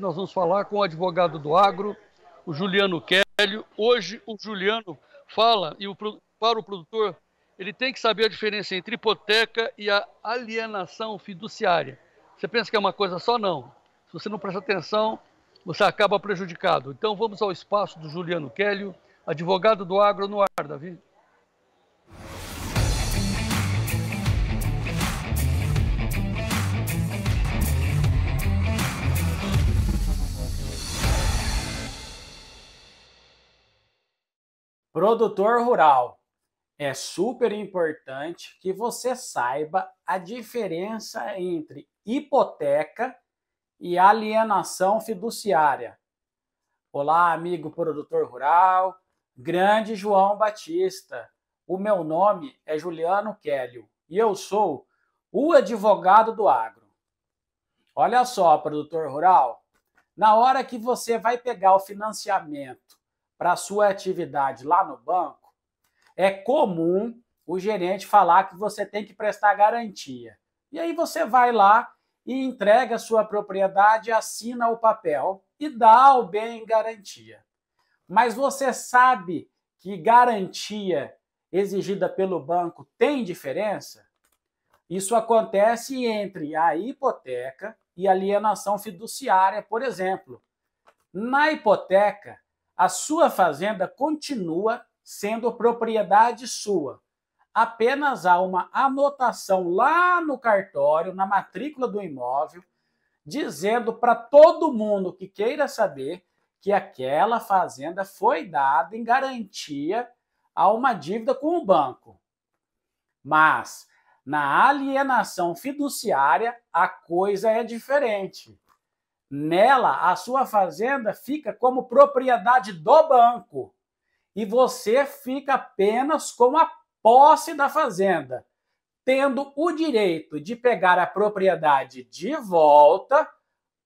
nós vamos falar com o advogado do agro, o Juliano Kélio. Hoje o Juliano fala e o, para o produtor ele tem que saber a diferença entre hipoteca e a alienação fiduciária. Você pensa que é uma coisa só? Não. Se você não presta atenção, você acaba prejudicado. Então vamos ao espaço do Juliano Kélio, advogado do agro no ar, Davi. Produtor rural, é super importante que você saiba a diferença entre hipoteca e alienação fiduciária. Olá, amigo produtor rural, grande João Batista. O meu nome é Juliano Kélio e eu sou o advogado do agro. Olha só, produtor rural, na hora que você vai pegar o financiamento para a sua atividade lá no banco, é comum o gerente falar que você tem que prestar garantia. E aí você vai lá e entrega a sua propriedade, assina o papel e dá o bem em garantia. Mas você sabe que garantia exigida pelo banco tem diferença? Isso acontece entre a hipoteca e alienação fiduciária, por exemplo. Na hipoteca, a sua fazenda continua sendo propriedade sua. Apenas há uma anotação lá no cartório, na matrícula do imóvel, dizendo para todo mundo que queira saber que aquela fazenda foi dada em garantia a uma dívida com o banco. Mas na alienação fiduciária, a coisa é diferente. Nela, a sua fazenda fica como propriedade do banco e você fica apenas com a posse da fazenda, tendo o direito de pegar a propriedade de volta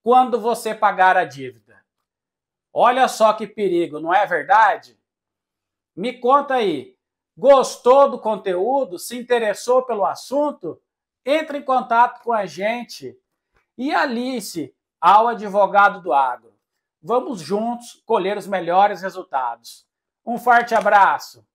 quando você pagar a dívida. Olha só que perigo, não é verdade? Me conta aí, gostou do conteúdo? Se interessou pelo assunto? Entre em contato com a gente. E Alice, ao advogado do agro. Vamos juntos colher os melhores resultados. Um forte abraço!